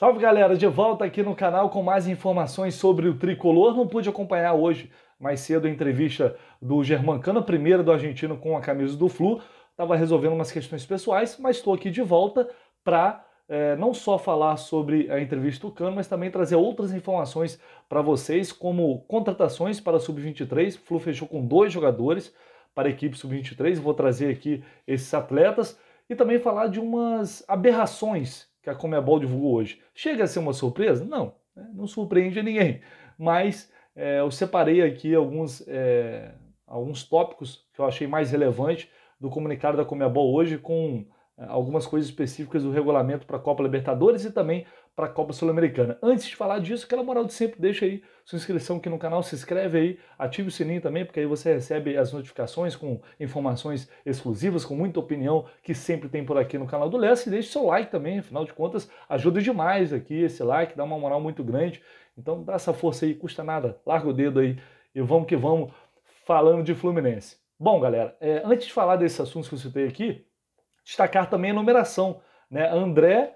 Salve galera, de volta aqui no canal com mais informações sobre o tricolor. Não pude acompanhar hoje mais cedo a entrevista do Germancano, primeiro do argentino com a camisa do Flu. Estava resolvendo umas questões pessoais, mas estou aqui de volta para é, não só falar sobre a entrevista do Cano, mas também trazer outras informações para vocês, como contratações para a Sub-23. Flu fechou com dois jogadores para a equipe Sub-23. Vou trazer aqui esses atletas e também falar de umas aberrações que a Comebol é divulgou hoje. Chega a ser uma surpresa? Não, né? não surpreende a ninguém. Mas é, eu separei aqui alguns, é, alguns tópicos que eu achei mais relevantes do comunicado da Comebol hoje, com é, algumas coisas específicas do regulamento para a Copa Libertadores e também para a Copa Sul-Americana. Antes de falar disso, aquela moral de sempre, deixa aí sua inscrição aqui no canal, se inscreve aí, ative o sininho também, porque aí você recebe as notificações com informações exclusivas, com muita opinião que sempre tem por aqui no canal do Lessa. E deixe seu like também, afinal de contas, ajuda demais aqui esse like, dá uma moral muito grande. Então dá essa força aí, custa nada, larga o dedo aí e vamos que vamos falando de Fluminense. Bom, galera, é, antes de falar desses assuntos que eu citei aqui, destacar também a numeração. Né? André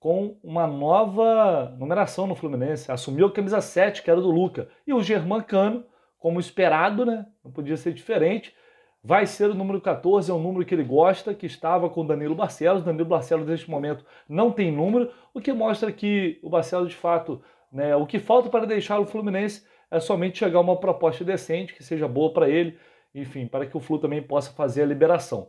com uma nova numeração no Fluminense. Assumiu a camisa 7, que era do Luca. E o Germán Cano, como esperado, né? Não podia ser diferente. Vai ser o número 14, é um número que ele gosta, que estava com Danilo Barcelos. Danilo Barcelos, neste momento, não tem número, o que mostra que o Barcelos, de fato, né, o que falta para deixar o Fluminense é somente chegar a uma proposta decente, que seja boa para ele, enfim, para que o Flu também possa fazer a liberação.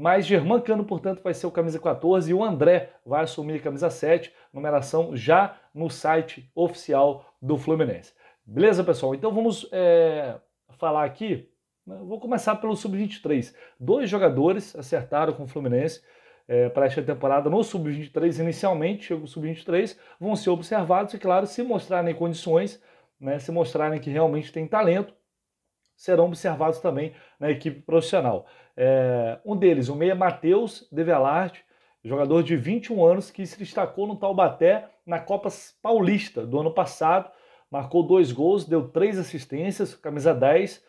Mas Germán Cano, portanto, vai ser o camisa 14 e o André vai assumir a camisa 7, numeração já no site oficial do Fluminense. Beleza, pessoal? Então vamos é, falar aqui. Né? Vou começar pelo Sub-23. Dois jogadores acertaram com o Fluminense é, para esta temporada no Sub-23. Inicialmente, chega o Sub-23, vão ser observados e, claro, se mostrarem condições, né, se mostrarem que realmente tem talento, serão observados também na equipe profissional. É, um deles, o meia Matheus Develarte, jogador de 21 anos que se destacou no Taubaté na Copa Paulista do ano passado. Marcou dois gols, deu três assistências, camisa 10.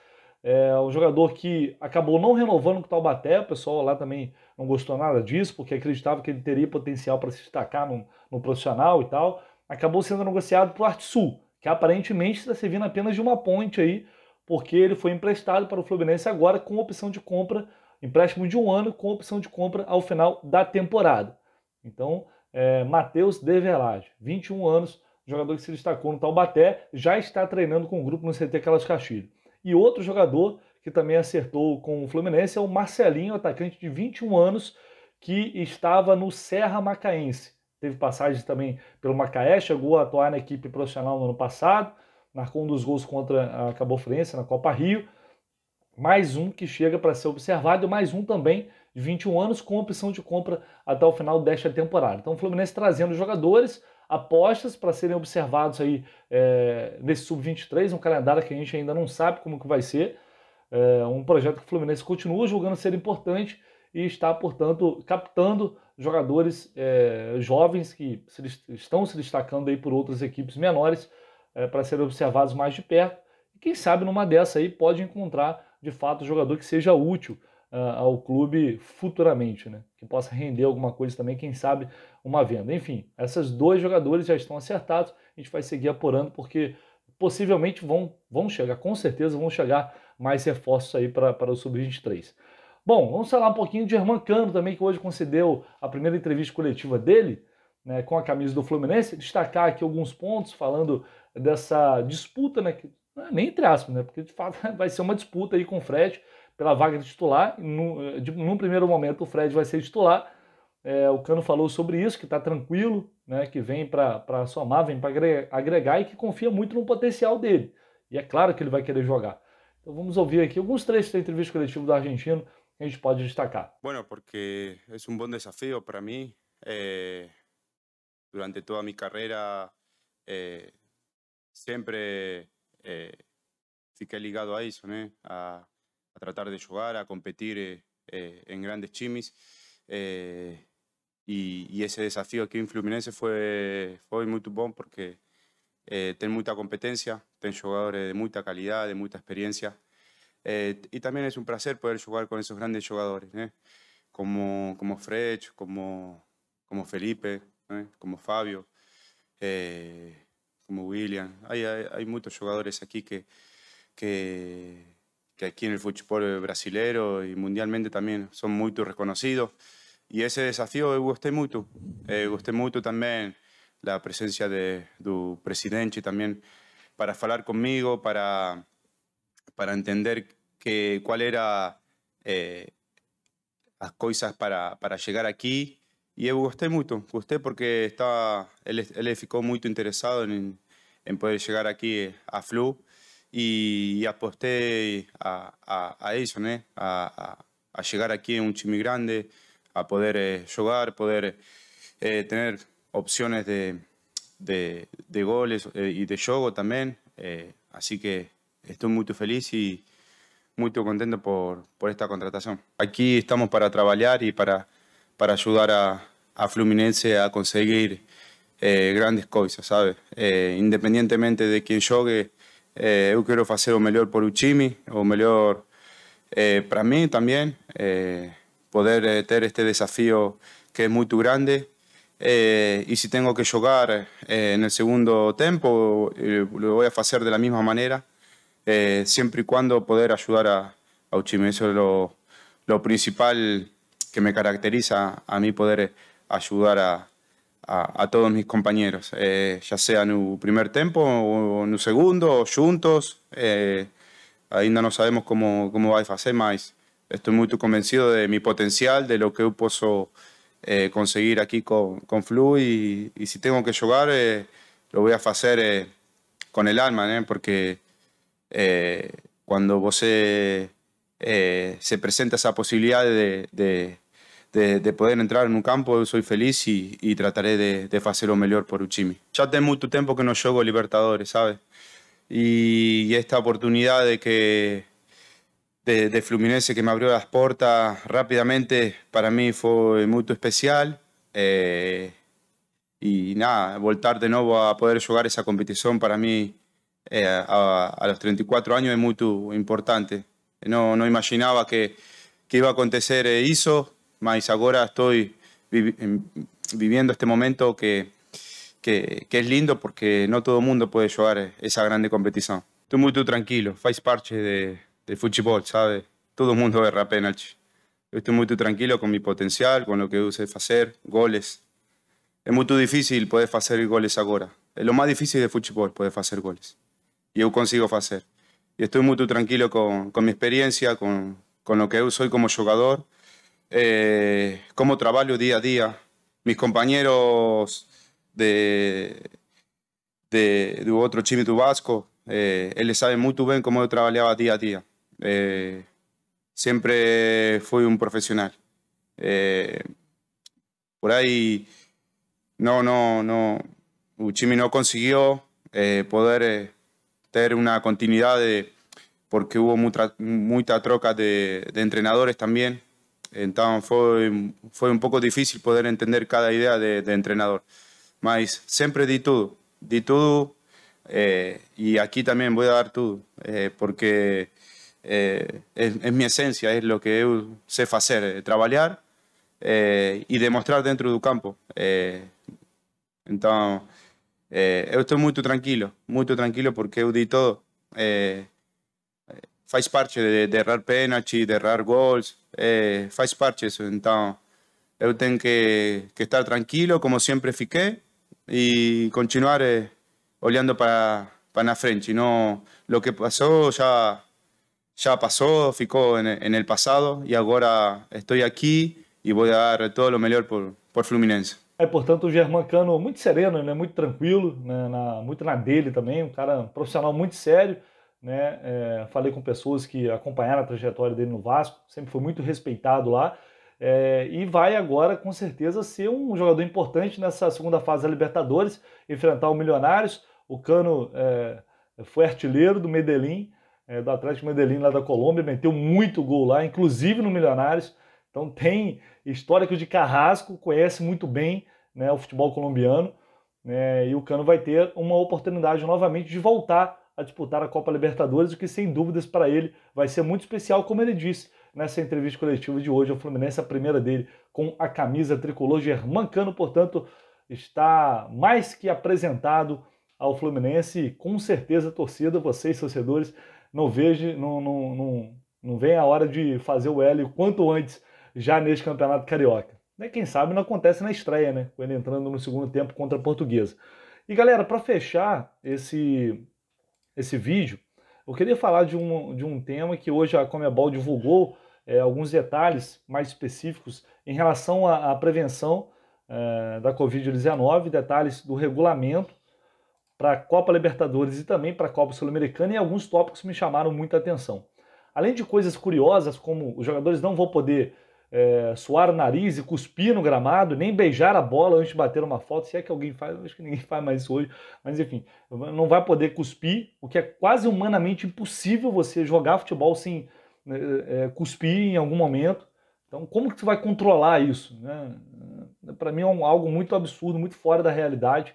É um jogador que acabou não renovando com o Taubaté, o pessoal lá também não gostou nada disso, porque acreditava que ele teria potencial para se destacar no, no, profissional e tal. Acabou sendo negociado para o Arte Sul, que aparentemente está servindo apenas de uma ponte aí porque ele foi emprestado para o Fluminense agora com opção de compra, empréstimo de um ano com opção de compra ao final da temporada. Então, é, Matheus Develage 21 anos, jogador que se destacou no Taubaté, já está treinando com o grupo no CT Calas Castilho. E outro jogador que também acertou com o Fluminense é o Marcelinho, atacante de 21 anos, que estava no Serra Macaense. Teve passagem também pelo Macaé, chegou a atuar na equipe profissional no ano passado, marcou um dos gols contra a Cabo Friense na Copa Rio. Mais um que chega para ser observado, mais um também de 21 anos, com opção de compra até o final desta temporada. Então o Fluminense trazendo jogadores, apostas para serem observados aí é, nesse Sub-23, um calendário que a gente ainda não sabe como que vai ser. É, um projeto que o Fluminense continua julgando ser importante e está, portanto, captando jogadores é, jovens que se, estão se destacando aí por outras equipes menores é, para serem observados mais de perto. E quem sabe numa dessa aí pode encontrar de fato um jogador que seja útil uh, ao clube futuramente, né? Que possa render alguma coisa também, quem sabe uma venda. Enfim, esses dois jogadores já estão acertados. A gente vai seguir apurando porque possivelmente vão, vão chegar, com certeza vão chegar mais reforços aí para o Sub-23. Bom, vamos falar um pouquinho de Herman Cano também, que hoje concedeu a primeira entrevista coletiva dele né, com a camisa do Fluminense. Destacar aqui alguns pontos, falando dessa disputa, né? Que, é nem entre aspas, né? Porque de fato vai ser uma disputa aí com o Fred pela vaga de titular. No, eh, num primeiro momento o Fred vai ser titular. É, o Cano falou sobre isso, que está tranquilo, né? Que vem para somar, vem para agregar e que confia muito no potencial dele. E é claro que ele vai querer jogar. Então vamos ouvir aqui alguns trechos da entrevista coletiva do argentino que a gente pode destacar. Bueno, porque é um bom desafio para mim. Eh, durante toda a minha carreira eh, siempre eh, ligado a eso, eh, a, tratar de jugar, a competir eh, eh, en grandes chimis. y, ese desafío aquí en Fluminense fue, fue muy bueno porque ten mucha competencia, ten jugadores de mucha calidad, de mucha experiencia. y también es un placer poder jugar con esos grandes jugadores, como, como Frech, como, como Felipe, como Fabio. Eh, como William. Hay, muchos jugadores aquí que, que, aquí en el fútbol brasileño y mundialmente también son muy reconocidos. Y ese desafío me eh, gusté mucho. Me eh, gusté mucho también la presencia de, del presidente también para hablar conmigo, para, para entender que, cuál era eh, las cosas para, para llegar aquí me me mucho, mucho gusté porque él él él ficó muy interesado poder llegar aquí eh, a Flu Y aposté a, a, a, llegar aquí A, a, a llegar aquí un grande, a poder eh, jugar, poder eh, tener opciones de, de, de goles y de jogo también. Así que estoy muy feliz y muy contento por, por esta contratación. Aquí estamos para trabajar y para para ayudar a, Fluminense a conseguir eh, grandes cosas, ¿sabes? Eh, independientemente de quién jogue, eh, quiero quiero mejor o por Uchimi, o mejor eh, para mí también, poder tener este desafío que es muy grande. Y si tengo que jugar en el segundo tiempo, lo voy a hacer de la misma manera, siempre y cuando poder ayudar a, Uchimi. Eso es lo principal que me caracteriza a mí poder eh, ayudar a, a, todos mis compañeros, eh, ya sea en un primer tiempo o en un segundo, juntos. Eh, Aún no sabemos cómo, cómo a hacer más. Estoy muy convencido de mi potencial, de lo que puedo conseguir aquí con Flu Y si tengo que jugar lo voy a hacer con el alma, porque cuando vos Eh, eh, se presenta esa posibilidad de, poder entrar en un campo, yo soy feliz y trataré de, de lo mejor por Uchimi. Ya tengo mucho tiempo que no juego Libertadores, sabes y esta oportunidad que de, Fluminense que me abrió las puertas rápidamente para mí fue muy especial. Eh, y nada, voltar de nuevo a poder jugar esa competición para mí eh, a, a, los 34 años es muy importante no, imaginaba que, que iba a acontecer eso, mas ahora estoy viviendo este momento que, que, lindo porque no todo el mundo puede jugar esa grande competición. Estoy muy tranquilo, faz parte de, de sabe? Todo mundo verá penalti. Estoy muy tranquilo con mi potencial, con lo que use hacer, goles. Es muy difícil poder hacer goles ahora, es lo más difícil de fútbol poder hacer goles. y yo consigo hacer y estoy muy tranquilo con, con mi experiencia, con, con, lo que soy como jugador, eh, cómo trabajo día a día. Mis compañeros de, de, otro Chimi Tubasco Vasco, eh, él sabe muy bien cómo yo trabajaba día a día. Eh, siempre fui un profesional. Eh, por ahí, no, no, no, Uchimi no consiguió eh, poder tener una continuidad de, porque hubo mucha, mucha troca de, entrenadores también. Entonces fue, fue un poco difícil poder entender cada idea de, entrenador. Pero siempre di todo, di todo eh, y aquí también voy a dar todo, eh, porque eh, es, mi esencia, es lo que yo sé hacer, trabajar y demostrar dentro del campo. entonces eh, estoy muy tranquilo, muy tranquilo porque eu di todo. Fais eh, faz parte de, de errar pênalti, de errar gols, eh, faz parte de Então, tengo que, estar tranquilo, como siempre fiquei, y continuar oleando para, para frente. lo que pasó ya pasó, passou, en el pasado, y ahora estoy aquí y voy a dar todo lo mejor por, por Fluminense. É, portanto, o Germán Cano muito sereno, né, muito tranquilo, né, na, muito na dele também, um cara um profissional muito sério. Né, é, falei com pessoas que acompanharam a trajetória dele no Vasco, sempre foi muito respeitado lá. É, e vai agora, com certeza, ser um jogador importante nessa segunda fase da Libertadores, enfrentar o Milionários. O Cano é, foi artilheiro do Medellín, é, do Atlético Medellín lá da Colômbia, meteu muito gol lá, inclusive no Milionários. Então tem histórico de Carrasco, conhece muito bem né, o futebol colombiano, né, e o Cano vai ter uma oportunidade novamente de voltar a disputar a Copa Libertadores, o que sem dúvidas para ele vai ser muito especial, como ele disse nessa entrevista coletiva de hoje ao Fluminense, a primeira dele com a camisa tricolor Germán Cano, portanto, está mais que apresentado ao Fluminense e com certeza torcida, vocês torcedores, não vejo, não, não, não, não vem a hora de fazer o L quanto antes já neste Campeonato Carioca. Né? Quem sabe não acontece na estreia, né? Com ele entrando no segundo tempo contra a Portuguesa. E galera, para fechar esse, esse vídeo, eu queria falar de um, de um tema que hoje a Comebol divulgou é, alguns detalhes mais específicos em relação à, à prevenção é, da Covid-19, detalhes do regulamento para a Copa Libertadores e também para a Copa Sul-Americana e alguns tópicos me chamaram muita atenção. Além de coisas curiosas, como os jogadores não vão poder é, suar o nariz e cuspir no gramado, nem beijar a bola antes de bater uma foto se é que alguém faz, acho que ninguém faz mais isso hoje, mas enfim, não vai poder cuspir, o que é quase humanamente impossível você jogar futebol sem né, é, é, cuspir em algum momento. Então, como que você vai controlar isso? Né? Para mim é um, algo muito absurdo, muito fora da realidade,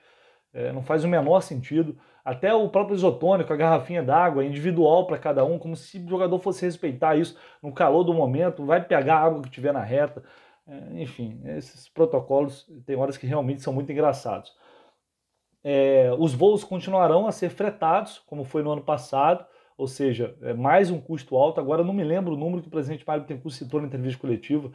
é, não faz o menor sentido até o próprio isotônico, a garrafinha d'água individual para cada um, como se o jogador fosse respeitar isso no calor do momento, vai pegar a água que tiver na reta. É, enfim, esses protocolos tem horas que realmente são muito engraçados. É, os voos continuarão a ser fretados, como foi no ano passado, ou seja, é mais um custo alto. Agora não me lembro o número que o presidente Mário tem citou na entrevista coletiva,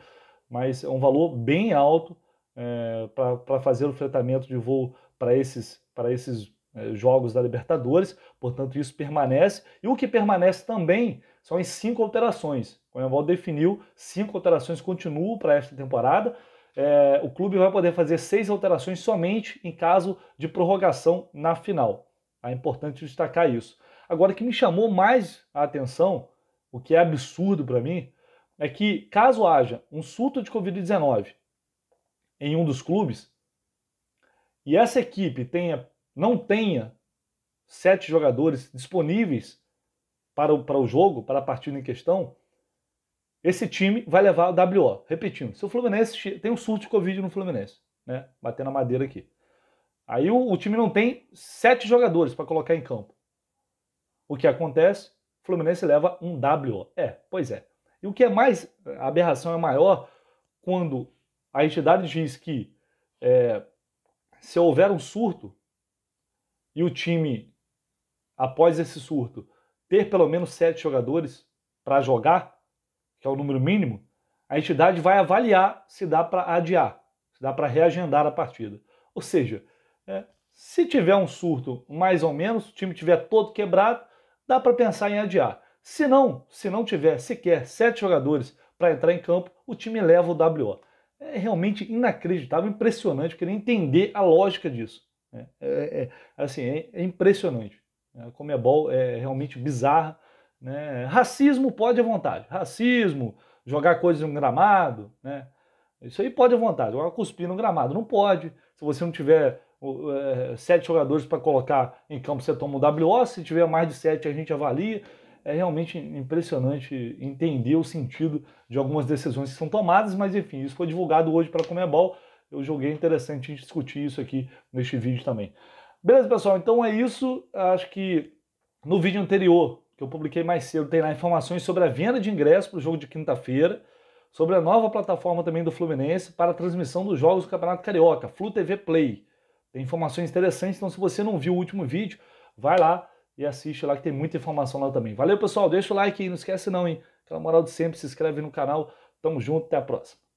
mas é um valor bem alto é, para fazer o fretamento de voo para esses, esses é, jogos da Libertadores, portanto isso permanece. E o que permanece também são as cinco alterações. O Comebol definiu cinco alterações continuam para esta temporada. É, o clube vai poder fazer seis alterações somente em caso de prorrogação na final. É importante destacar isso. Agora, o que me chamou mais a atenção, o que é absurdo para mim, é que caso haja um surto de Covid-19 em um dos clubes e essa equipe tenha não tenha sete jogadores disponíveis para o, para o jogo, para a partida em questão, esse time vai levar o WO. Repetindo, se o Fluminense tem um surto de Covid no Fluminense, né? Batendo a madeira aqui. Aí o, o time não tem sete jogadores para colocar em campo. O que acontece? O Fluminense leva um WO. É, pois é. E o que é mais, a aberração é maior quando a entidade diz que é, se houver um surto, e o time, após esse surto, ter pelo menos sete jogadores para jogar, que é o número mínimo, a entidade vai avaliar se dá para adiar, se dá para reagendar a partida. Ou seja, é, se tiver um surto mais ou menos, o time tiver todo quebrado, dá para pensar em adiar. Se não, se não tiver sequer sete jogadores para entrar em campo, o time leva o WO. É realmente inacreditável, impressionante, querer entender a lógica disso. Né? É, é, assim, é, é impressionante. Né? A Comebol é realmente bizarra. Né? Racismo pode à vontade. Racismo, jogar coisas no gramado, né? Isso aí pode à vontade. Agora cuspir no gramado não pode. Se você não tiver é, sete jogadores para colocar em campo, você toma o WO. Se tiver mais de sete, a gente avalia. É realmente impressionante entender o sentido de algumas decisões que são tomadas, mas enfim, isso foi divulgado hoje para a Comebol eu joguei interessante a gente discutir isso aqui neste vídeo também. Beleza, pessoal? Então é isso. Acho que no vídeo anterior, que eu publiquei mais cedo, tem lá informações sobre a venda de ingressos para o jogo de quinta-feira, sobre a nova plataforma também do Fluminense para a transmissão dos jogos do Campeonato Carioca, Flu TV Play. Tem informações interessantes, então se você não viu o último vídeo, vai lá e assiste lá que tem muita informação lá também. Valeu, pessoal. Deixa o like aí, não esquece não, hein? Aquela moral de sempre, se inscreve no canal. Tamo junto, até a próxima.